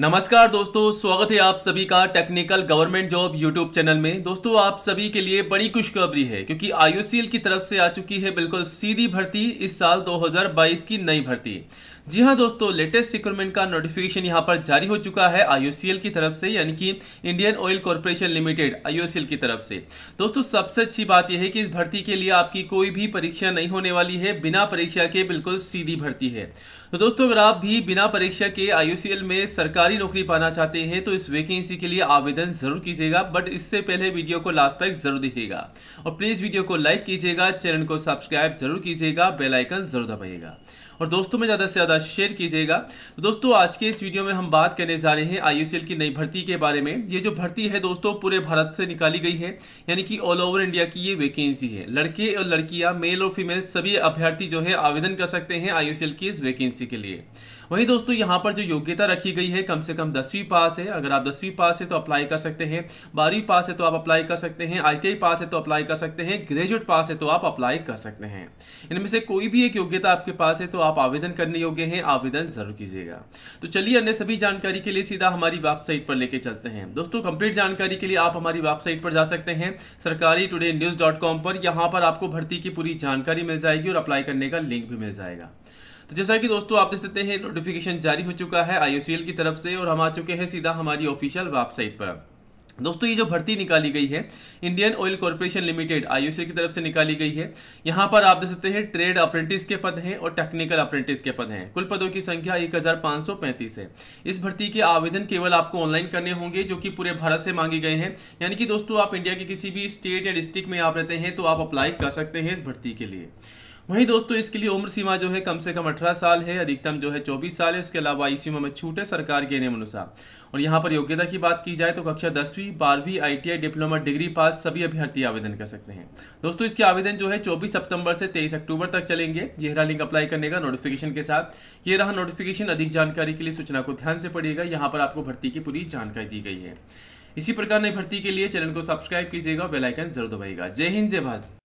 नमस्कार दोस्तों स्वागत है आप सभी का technical government job YouTube channel में दोस्तों आप सभी के लिए बड़ी खुशखबरी है क्योंकि आईयूसीएल की तरफ से आ चुकी है बिल्कुल सीधी भर्ती इस साल 2022 की नई भर्ती जी हाँ दोस्तों लेटेस्ट रिक्रूटमेंट का नोटिफिकेशन यहाँ पर जारी हो चुका है आईओसीएल की तरफ से यानी कि इंडियन ऑयल कॉरपोरेशन लिमिटेड आईओसीएल की तरफ से दोस्तों सबसे अच्छी बात यह है कि इस भर्ती के लिए आपकी कोई भी परीक्षा नहीं होने वाली है बिना परीक्षा के बिल्कुल सीधी भर्ती है तो दोस्तों अगर आप भी बिना परीक्षा के आई में सरकारी नौकरी पाना चाहते हैं तो इस वैकेंसी के लिए आवेदन जरूर कीजिएगा बट इससे पहले वीडियो को लास्ट तक जरूर देखिएगा और प्लीज़ वीडियो को लाइक कीजिएगा चैनल को सब्सक्राइब जरूर कीजिएगा बेलाइकन जरूर दबाइएगा और दोस्तों में ज़्यादा से ज़्यादा ज़्यादा शेयर कीजिएगा तो दोस्तों आज के इस वीडियो में हम बात करने जा रहे हैं आई की नई भर्ती के बारे में ये जो भर्ती है दोस्तों पूरे भारत से निकाली गई है यानी कि ऑल ओवर इंडिया की ये वैकेंसी है लड़के और लड़कियाँ मेल और फीमेल सभी अभ्यर्थी जो है आवेदन कर सकते हैं आई की इस वैकेंसी के लिए वहीं दोस्तों यहाँ पर जो योग्यता रखी गई है कम से कम दसवीं पास है अगर आप दसवीं पास है तो अप्लाई कर सकते हैं बारहवीं पास है तो आप अप्लाई कर सकते हैं आई पास है तो अप्लाई कर सकते हैं ग्रेजुएट पास है तो आप अप्लाई कर सकते हैं इनमें से कोई भी एक योग्यता आपके पास है तो आप आवेदन करने योग्य हैं आवेदन जरूर कीजिएगा तो चलिए अन्य सभी जानकारी के लिए सीधा हमारी वेबसाइट पर लेके चलते हैं दोस्तों कंप्लीट जानकारी के लिए आप हमारी वेबसाइट पर जा सकते हैं सरकारी टुडे न्यूज़ डॉट कॉम पर यहाँ पर आपको भर्ती की पूरी जानकारी मिल जाएगी और अप्लाई करने का लिंक भी मिल जाएगा तो जैसा कि दोस्तों आप देख सकते हैं नोटिफिकेशन जारी हो चुका है आईओसीएल की तरफ से और हम आ चुके हैं सीधा हमारी ऑफिशियल वेबसाइट पर दोस्तों ये जो भर्ती निकाली गई है इंडियन ऑयल कॉरपोरेशन लिमिटेड आई की तरफ से निकाली गई है यहाँ पर आप देख सकते हैं ट्रेड अप्रेंटिस के पद हैं और टेक्निकल अप्रेंटिस के पद हैं कुल पदों की संख्या 1535 है इस भर्ती के आवेदन केवल आपको ऑनलाइन करने होंगे जो कि पूरे भारत से मांगे गए हैं यानी कि दोस्तों आप इंडिया के किसी भी स्टेट या डिस्ट्रिक्ट में आप रहते हैं तो आप अप्लाई कर सकते हैं इस भर्ती के लिए वहीं दोस्तों इसके लिए उम्र सीमा जो है कम से कम अठारह साल है अधिकतम जो है चौबीस साल है उसके अलावा आई में छूट है सरकार के नियम अनुसार और यहाँ पर योग्यता की बात की जाए तो कक्षा दसवीं बारहवीं आईटीआई डिप्लोमा डिग्री पास सभी अभ्यर्थी आवेदन कर सकते हैं दोस्तों इसके आवेदन जो है चौबीस सितंबर से तेईस अक्टूबर तक चलेंगे यह रहा लिंक अप्लाई करने का नोटिफिकेशन के साथ ये रहा नोटिफिकेशन अधिक जानकारी के लिए सूचना को ध्यान से पड़ेगा यहाँ पर आपको भर्ती की पूरी जानकारी दी गई है इसी प्रकार नई भर्ती के लिए चैनल को सब्सक्राइब कीजिएगा बेलाइकन जरूर दबाएगा जय हिंद जय भारत